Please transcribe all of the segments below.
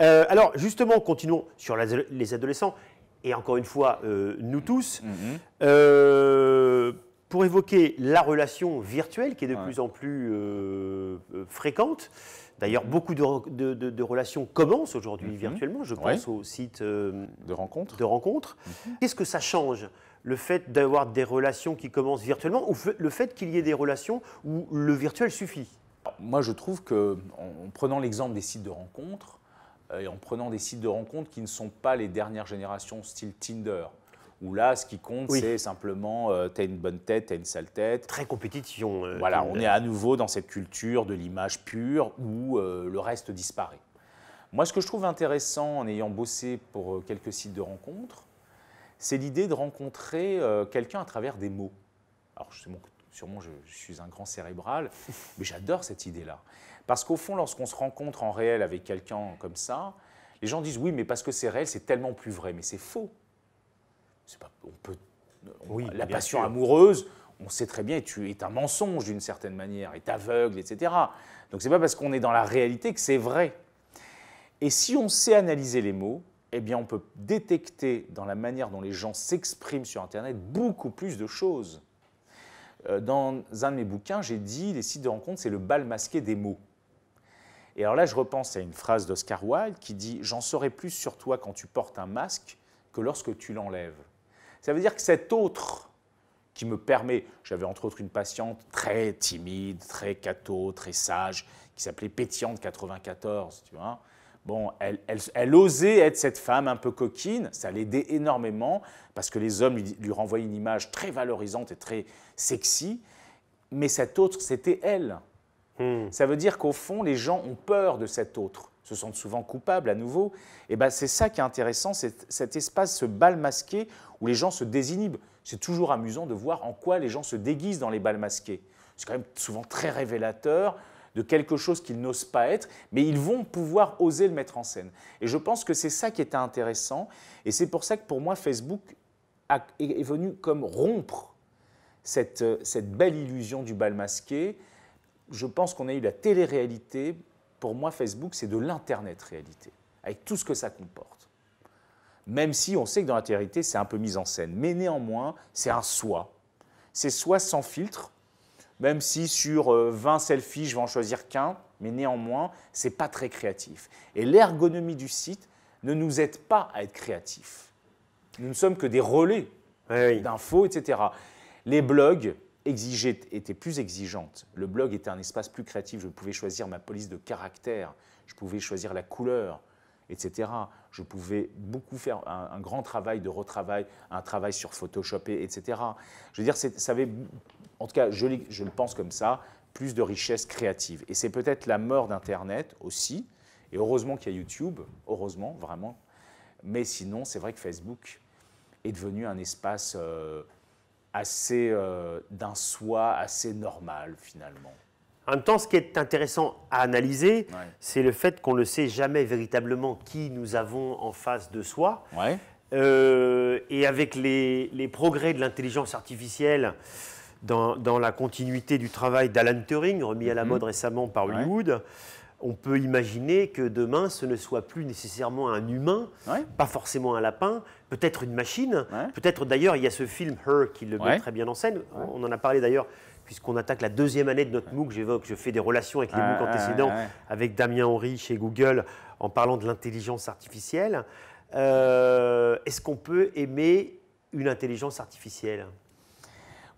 Euh, alors justement, continuons sur les adolescents et encore une fois, euh, nous tous, mhm. euh, pour évoquer la relation virtuelle qui est de plus en plus fréquente. D'ailleurs, mhm. beaucoup de, relations commencent aujourd'hui mhm. virtuellement. Je pense aux sites de rencontres. De rencontres. Qu'est-ce que ça change le fait d'avoir des relations qui commencent virtuellement ou le fait qu'il y ait des relations où le virtuel suffit Moi, je trouve que, prenant l'exemple des sites de rencontres, euh, en prenant des sites de rencontres qui ne sont pas les dernières générations, style Tinder où là, ce qui compte, c'est simplement, euh, t'as une bonne tête, t'as une sale tête. Très compétition. Euh, voilà, on est à nouveau dans cette culture de l'image pure où le reste disparaît. Moi, ce que je trouve intéressant en ayant bossé pour quelques sites de rencontres, c'est l'idée de rencontrer quelqu'un à travers des mots. Alors, sûrement, je suis un grand cérébral, mais j'adore cette idée-là. Parce qu'au fond, lorsqu'on se rencontre en réel avec quelqu'un comme ça, les gens disent oui, mais parce que c'est réel, c'est tellement plus vrai. Mais c'est faux. on peut, oui, la passion amoureuse, on sait très bien, tu est un mensonge d'une certaine manière, est aveugle, etc. Donc c'est pas parce qu'on est dans la réalité que c'est vrai. Et si on sait analyser les mots, eh bien on peut détecter dans la manière dont les gens s'expriment sur Internet beaucoup plus de choses. Euh, dans un de mes bouquins, j'ai dit les sites de rencontre, c'est le bal masqué des mots. Et alors là, je repense à une phrase d'Oscar Wilde qui dit ⁇ J'en saurai plus sur toi quand tu portes un masque que lorsque tu l'enlèves ⁇ Ça veut dire que cet autre qui me permet, j'avais entre autres une patiente très timide, très catho, très sage, qui s'appelait Pétiante 94, tu vois. Bon, elle, osait être cette femme un peu coquine, ça l'aidait énormément, parce que les hommes lui, lui renvoyaient une image très valorisante et très sexy, mais cet autre, c'était elle. Hmm. Ça veut dire qu'au fond, les gens ont peur de cet autre, se sentent souvent coupables à nouveau. Et ben, c'est ça qui est intéressant, cet espace, ce bal masqué où les gens se désinhibent. C'est toujours amusant de voir en quoi les gens se déguisent dans les bals masqués. C'est quand même souvent très révélateur de quelque chose qu'ils n'osent pas être, mais ils vont pouvoir oser le mettre en scène. Et je pense que c'est ça qui est intéressant, et c'est pour ça que pour moi, Facebook est, venu comme rompre euh, cette belle illusion du bal masqué, je pense qu'on a eu la télé-réalité. Pour moi, Facebook, c'est de l'Internet-réalité, avec tout ce que ça comporte. Même si on sait que dans la télé-réalité, c'est un peu mis en scène. Mais néanmoins, c'est un soi. C'est soi sans filtre, même si sur 20 euh, selfies, je vais en choisir qu'un, mais néanmoins, c'est pas très créatif. Et l'ergonomie du site ne nous aide pas à être créatifs. Nous ne sommes que des relais d'infos, etc. Les blogs, exigeait, était plus exigeante. Le blog était un espace plus créatif. Je pouvais choisir ma police de caractère, je pouvais choisir la couleur, etc. Je pouvais beaucoup faire un, grand travail de retravail, un travail sur Photoshop, etc. Je veux dire, ça avait, en tout cas, je, je le pense comme ça, plus de richesse créative. Et c'est peut-être la mort d'Internet aussi. Et heureusement qu'il y a YouTube, heureusement, vraiment. Mais sinon, c'est vrai que Facebook est devenu un espace. Euh, assez euh, d'un soi assez normal finalement. En même temps, ce qui est intéressant à analyser, c'est le fait qu'on ne sait jamais véritablement qui nous avons en face de soi. Euh, et avec les, progrès de l'intelligence artificielle, dans, la continuité du travail d'Alan Turing, remis à la mhm. mode récemment par Hollywood, on peut imaginer que demain, ce ne soit plus nécessairement un humain, pas forcément un lapin, peut-être une machine. Peut-être d'ailleurs, il y a ce film Her qui le met très bien en scène. On en a parlé d'ailleurs, puisqu'on attaque la deuxième année de notre MOOC. J'évoque, je fais des relations avec les MOOC antécédents, avec Damien Henry chez Google, en parlant de l'intelligence artificielle. Euh, est-ce qu'on peut aimer une intelligence artificielle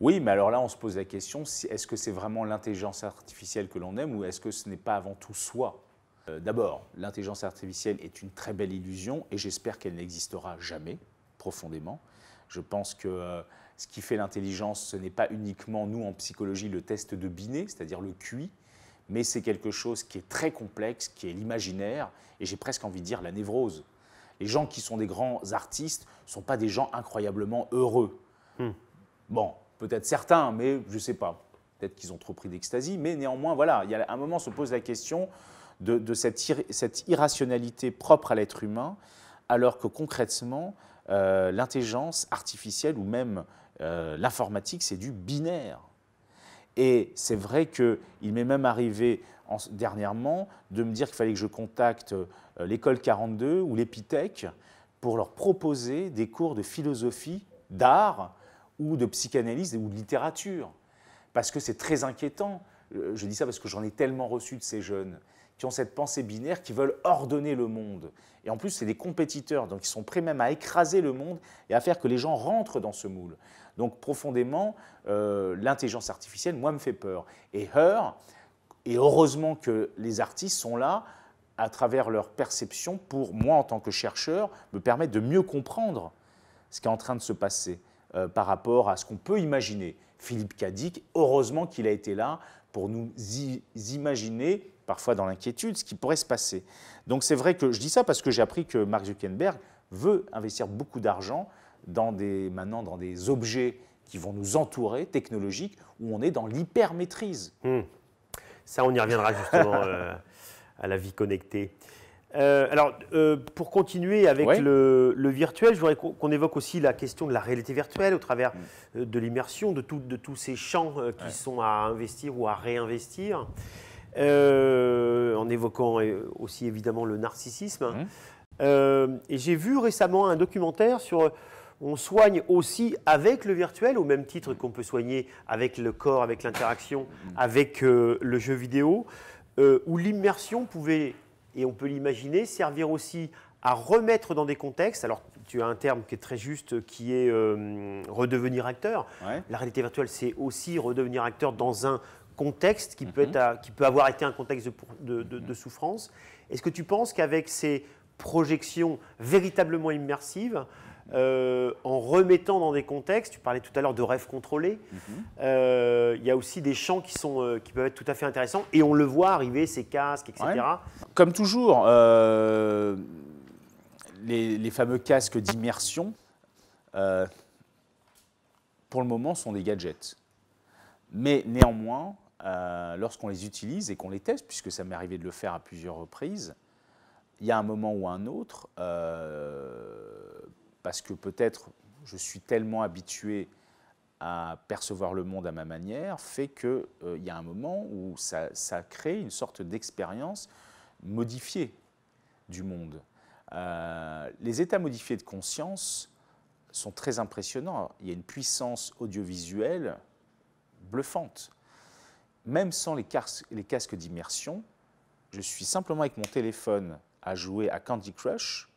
oui, mais alors là, on se pose la question, est-ce que c'est vraiment l'intelligence artificielle que l'on aime ou est-ce que ce n'est pas avant tout soi euh, D'abord, l'intelligence artificielle est une très belle illusion et j'espère qu'elle n'existera jamais, profondément. Je pense que euh, ce qui fait l'intelligence, ce n'est pas uniquement, nous, en psychologie, le test de Binet, c'est-à-dire le QI, mais c'est quelque chose qui est très complexe, qui est l'imaginaire, et j'ai presque envie de dire la névrose. Les gens qui sont des grands artistes ne sont pas des gens incroyablement heureux. Hmm. Bon, Peut-être certains, mais je ne sais pas. Peut-être qu'ils ont trop pris d'extasie, mais néanmoins, voilà, il y a un moment, se pose la question de, cette, cette, irrationalité propre à l'être humain, alors que concrètement, euh, l'intelligence artificielle ou même euh, l'informatique, c'est du binaire. Et c'est vrai qu'il m'est même arrivé dernièrement de me dire qu'il fallait que je contacte euh, l'école 42 ou l'épithèque pour leur proposer des cours de philosophie, d'art, ou de psychanalyse ou de littérature. Parce que c'est très inquiétant. Euh, je dis ça parce que j'en ai tellement reçu de ces jeunes qui ont cette pensée binaire, qui veulent ordonner le monde. Et en plus, c'est des compétiteurs, donc ils sont prêts même à écraser le monde et à faire que les gens rentrent dans ce moule. Donc profondément, euh, l'intelligence artificielle, moi, me fait peur. Et et heureusement que les artistes sont là à travers leur perception pour, moi, en tant que chercheur, me permettre de mieux comprendre ce qui est en train de se passer. Euh, par rapport à ce qu'on peut imaginer. Philippe Cadic, heureusement qu'il a été là pour nous imaginer, parfois dans l'inquiétude, ce qui pourrait se passer. Donc c'est vrai que je dis ça parce que j'ai appris que Mark Zuckerberg veut investir beaucoup d'argent dans des, maintenant dans des objets qui vont nous entourer, technologiques, où on est dans l'hyper-maîtrise. Hmm. Ça, on y reviendra justement euh, à la vie connectée. Euh, alors, euh, pour continuer avec le, virtuel, je voudrais qu'on évoque aussi la question de la réalité virtuelle au travers mm. euh, de l'immersion, de, tous ces champs qui sont à investir ou à réinvestir, en évoquant aussi évidemment le narcissisme. Mm. et j'ai vu récemment un documentaire sur on soigne aussi avec le virtuel, au même titre qu'on peut soigner avec le corps, avec l'interaction, mm. avec le jeu vidéo, où l'immersion pouvait et on peut l'imaginer, servir aussi à remettre dans des contextes. Alors, tu as un terme qui est très juste, qui est euh, redevenir acteur. La réalité virtuelle, c'est aussi redevenir acteur dans un contexte qui, peut, mhm. être qui peut avoir été un contexte de souffrance. Est-ce que tu penses qu'avec ces projections véritablement immersives, euh, en remettant dans des contextes. Tu parlais tout à l'heure de rêves contrôlés. Mhm. Euh, il y a aussi des champs qui, sont, euh, qui peuvent être tout à fait intéressants et on le voit arriver, ces casques, etc. Comme toujours, les, fameux casques d'immersion, pour le moment, sont des gadgets. Mais néanmoins, lorsqu'on les utilise et qu'on les teste, puisque ça m'est arrivé de le faire à plusieurs reprises, il y a un moment ou un autre, parce que peut-être je suis tellement habitué à percevoir le monde à ma manière, fait qu'il euh, y a un moment où ça, crée une sorte d'expérience modifiée du monde. Euh, les états modifiés de conscience sont très impressionnants. Il y a une puissance audiovisuelle bluffante. Même sans les casques d'immersion, je suis simplement avec mon téléphone à jouer à Candy Crush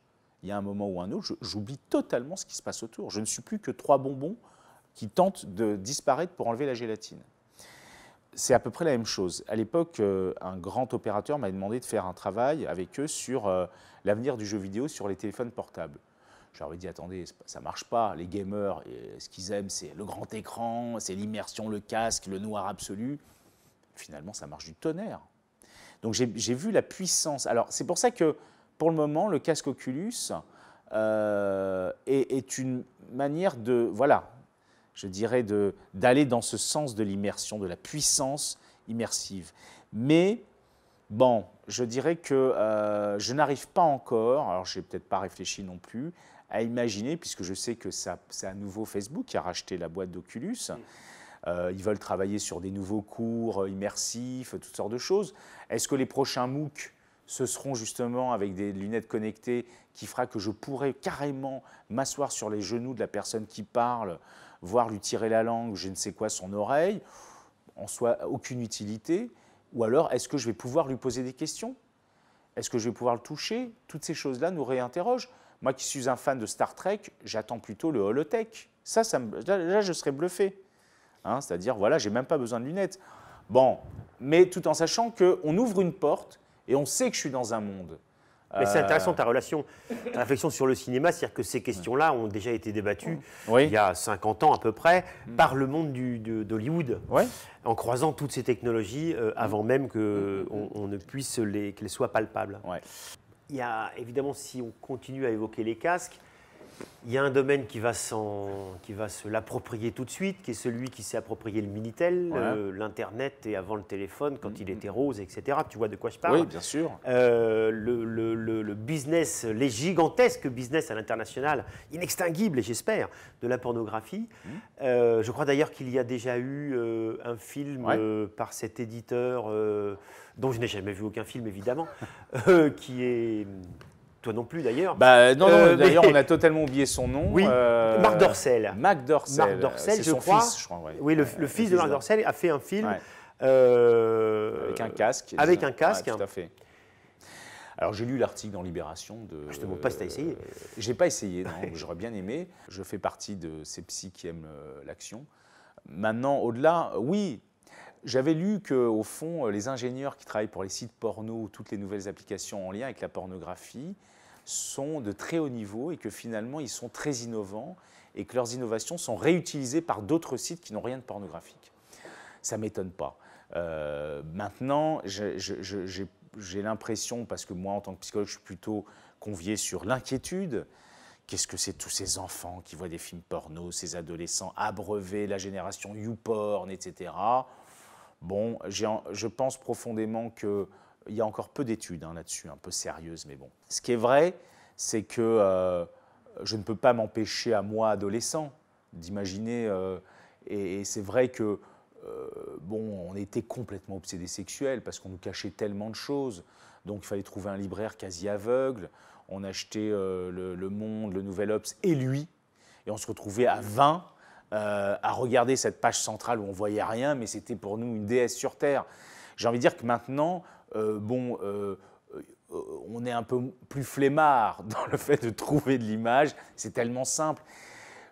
il y a un moment ou un autre, j'oublie totalement ce qui se passe autour. Je ne suis plus que trois bonbons qui tentent de disparaître pour enlever la gélatine. C'est à peu près la même chose. À l'époque, euh, un grand opérateur m'a demandé de faire un travail avec eux sur euh, l'avenir du jeu vidéo sur les téléphones portables. Je leur ai dit, attendez, ça marche pas. Les gamers, ce qu'ils aiment, c'est le grand écran, c'est l'immersion, le casque, le noir absolu. Finalement, ça marche du tonnerre. Donc j'ai vu la puissance. Alors c'est pour ça que pour le moment, le casque Oculus euh, est, une manière de, voilà, je dirais, d'aller dans ce sens de l'immersion, de la puissance immersive. Mais, bon, je dirais que euh, je n'arrive pas encore, alors je n'ai peut-être pas réfléchi non plus, à imaginer, puisque je sais que c'est à nouveau Facebook qui a racheté la boîte d'Oculus. Euh, ils veulent travailler sur des nouveaux cours immersifs, toutes sortes de choses. Est-ce que les prochains MOOC ce seront justement avec des lunettes connectées qui fera que je pourrai carrément m'asseoir sur les genoux de la personne qui parle, voir lui tirer la langue, je ne sais quoi, son oreille, en soit aucune utilité. Ou alors, est-ce que je vais pouvoir lui poser des questions Est-ce que je vais pouvoir le toucher Toutes ces choses-là nous réinterrogent. Moi qui suis un fan de Star Trek, j'attends plutôt le holotech. Ça, là, je serais bluffé. Hein. C'est-à-dire, voilà, j'ai même pas besoin de lunettes. Bon, mais tout en sachant qu'on ouvre une porte et on sait que je suis dans un monde. Mais c'est euh, intéressant ta relation, ta réflexion sur le cinéma, c'est-à-dire que ces questions-là ont déjà été débattues il y a 50 ans à peu près mm. par le monde d'Hollywood, en croisant toutes ces technologies euh, avant même que mm. on ne puisse les, qu'elles soient palpables. Il y a évidemment, si on continue à évoquer les casques, il y a un domaine qui va, qui va se l'approprier tout de suite, qui est celui qui s'est approprié le Minitel, l'Internet et avant le téléphone, quand il mm-hmm. était rose, etc. Tu vois de quoi je parle Oui, bien sûr. Euh, le, business, les gigantesques business à l'international, inextinguibles, j'espère, de la pornographie. Mm-hmm. Euh, je crois d'ailleurs qu'il y a déjà eu euh, un film par cet éditeur, dont je n'ai jamais vu aucun film évidemment, qui est toi non plus d'ailleurs. Bah, non, euh, d'ailleurs, on a totalement oublié son nom. Oui, euh... Marc Dorcel. Marc Dorcel. je son crois. Fils, je crois. Oui, le, fils de Marc Dorcel a fait un film. Euh, avec un casque. Avec un casque. tout à fait. Alors j'ai lu l'article dans Libération de. Ah, je te demande pas si t'as essayé. Euh, j'ai pas essayé, non. J'aurais bien aimé. Je fais partie de ces psys qui aiment l'action. Maintenant, au-delà, oui, j'avais lu qu'au fond, les ingénieurs qui travaillent pour les sites porno ou toutes les nouvelles applications en lien avec la pornographie sont de très haut niveau et que finalement ils sont très innovants et que leurs innovations sont réutilisées par d'autres sites qui n'ont rien de pornographique. Ça ne m'étonne pas. Euh, maintenant, j'ai l'impression, parce que moi en tant que psychologue, je suis plutôt convié sur l'inquiétude, Qu'est-ce que c'est tous ces enfants qui voient des films porno, ces adolescents abreuvés, la génération YouPorn, etc. Bon, je pense profondément que il y a encore peu d'études hein, là-dessus, un peu sérieuses, mais bon. Ce qui est vrai, c'est que euh, je ne peux pas m'empêcher à moi, adolescent, d'imaginer, euh, et, c'est vrai que, euh, bon, on était complètement obsédé sexuel parce qu'on nous cachait tellement de choses, donc il fallait trouver un libraire quasi aveugle, on achetait le, Monde, le Nouvel Obs et lui, et on se retrouvait à 20 à regarder cette page centrale où on voyait rien, mais c'était pour nous une déesse sur Terre. J'ai envie de dire que maintenant, euh, bon, euh, euh, on est un peu plus flemmard dans le fait de trouver de l'image, c'est tellement simple.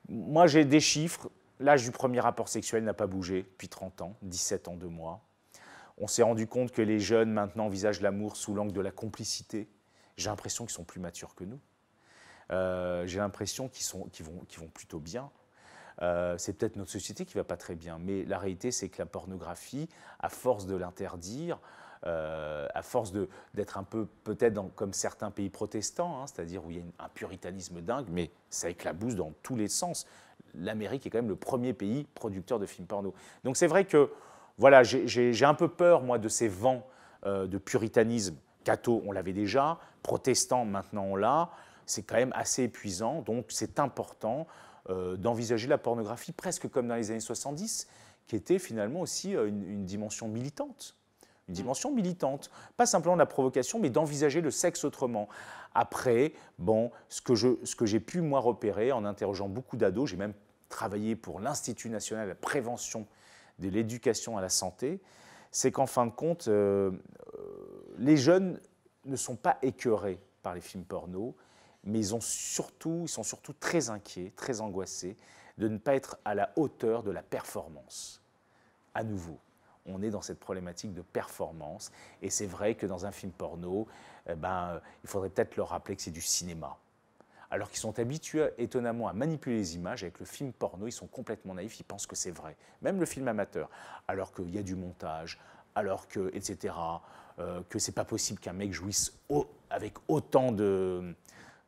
Moi, j'ai des chiffres. L'âge du premier rapport sexuel n'a pas bougé depuis 30 ans, 17 ans, de mois. On s'est rendu compte que les jeunes maintenant envisagent l'amour sous l'angle de la complicité. J'ai l'impression qu'ils sont plus matures que nous. j'ai l'impression qu'ils vont, vont, plutôt bien. c'est peut-être notre société qui va pas très bien, mais la réalité, c'est que la pornographie, à force de l'interdire, euh, à force d'être un peu peut-être comme certains pays protestants, hein, c'est-à-dire où il y a un puritanisme dingue, mais ça éclabousse dans tous les sens. L'Amérique est quand même le premier pays producteur de films porno. Donc c'est vrai que voilà, j'ai un peu peur moi de ces vents euh, de puritanisme. Cato, on l'avait déjà, protestant, maintenant on l'a. C'est quand même assez épuisant, donc c'est important euh, d'envisager la pornographie presque comme dans les années 70, qui était finalement aussi une dimension militante une mm. dimension militante. Pas simplement de la provocation, mais d'envisager le sexe autrement. Après, bon, ce que, j'ai pu moi repérer en interrogeant beaucoup d'ados, j'ai même travaillé pour l'Institut national de la prévention de l'éducation à la santé, c'est qu'en fin de compte, euh, euh, les jeunes ne sont pas écœurés par les films porno, mais ils sont surtout très inquiets, très angoissés de ne pas être à la hauteur de la performance. À nouveau, on est dans cette problématique de performance. Et c'est vrai que dans un film porno, eh ben, euh, il faudrait peut-être leur rappeler que c'est du cinéma. Alors qu'ils sont habitués étonnamment à manipuler les images, avec le film porno, ils sont complètement naïfs, ils pensent que c'est vrai. Même le film amateur. Alors qu'il y a du montage, alors que, etc., euh, que c'est pas possible qu'un mec jouisse avec autant de,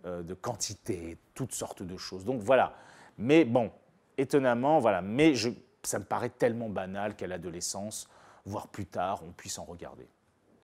euh, de quantité, toutes sortes de choses. Donc voilà. Mais bon, étonnamment, voilà. Mais je, ça me paraît tellement banal qu'à l'adolescence, voire plus tard, on puisse en regarder.